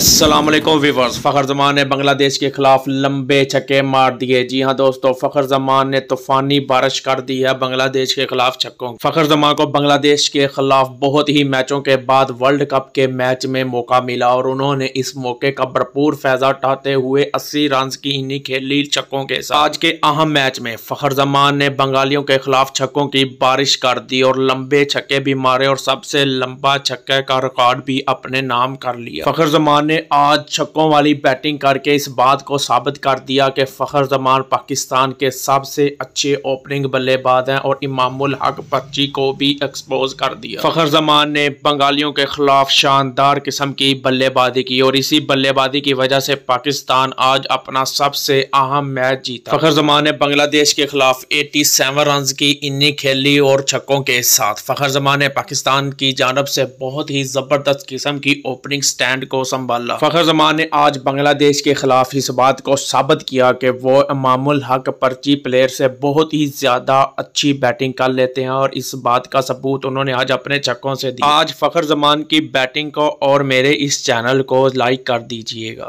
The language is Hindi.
असलम वीवर्स फ़खर जमान ने बांग्लादेश के खिलाफ लंबे छक्के मार दिए जी हाँ दोस्तों फ़खर जमान ने तूफ़ानी बारिश कर दी है बांग्लादेश के खिलाफ छक्कों फ़खर जमान को बांग्लादेश के खिलाफ बहुत ही मैचों के बाद वर्ल्ड कप के मैच में मौका मिला और उन्होंने इस मौके का भरपूर फैजा उठाते हुए अस्सी रन की इन्हीं खेली छक्कों के साथ आज के अहम मैच में फ़खर जमान ने बंगालियों के खिलाफ छक्कों की बारिश कर दी और लंबे छक्के भी मारे और सबसे लंबा छक्के का रिकॉर्ड भी अपने नाम कर लिया फ़खर जमान ने आज छक्कों वाली बैटिंग करके इस बात को साबित कर दिया कि फ़खर जमान पाकिस्तान के सबसे अच्छे ओपनिंग बल्लेबाज हैं और इमामुल हक बच्ची को भी एक्सपोज कर दिया फ़खर जमान ने बंगालियों के खिलाफ शानदार किस्म की बल्लेबाजी की और इसी बल्लेबाजी की वजह से पाकिस्तान आज अपना सबसे अहम मैच जीता फ़खर जमान ने बांग्लादेश के खिलाफ एटी सेवन रन की इन्नी खेली और छक्कों के साथ फ़खर जमान ने पाकिस्तान की जानब से बहुत ही ज़बरदस्त किस्म की ओपनिंग स्टैंड को संभाला इंशाल्लाह फ़खर जमान ने आज बांग्लादेश के खिलाफ इस बात को साबित किया कि वो इमामुल हक पर्ची प्लेयर से बहुत ही ज़्यादा अच्छी बैटिंग कर लेते हैं और इस बात का सबूत उन्होंने आज अपने छक्कों से दिया आज फ़खर जमान की बैटिंग को और मेरे इस चैनल को लाइक कर दीजिएगा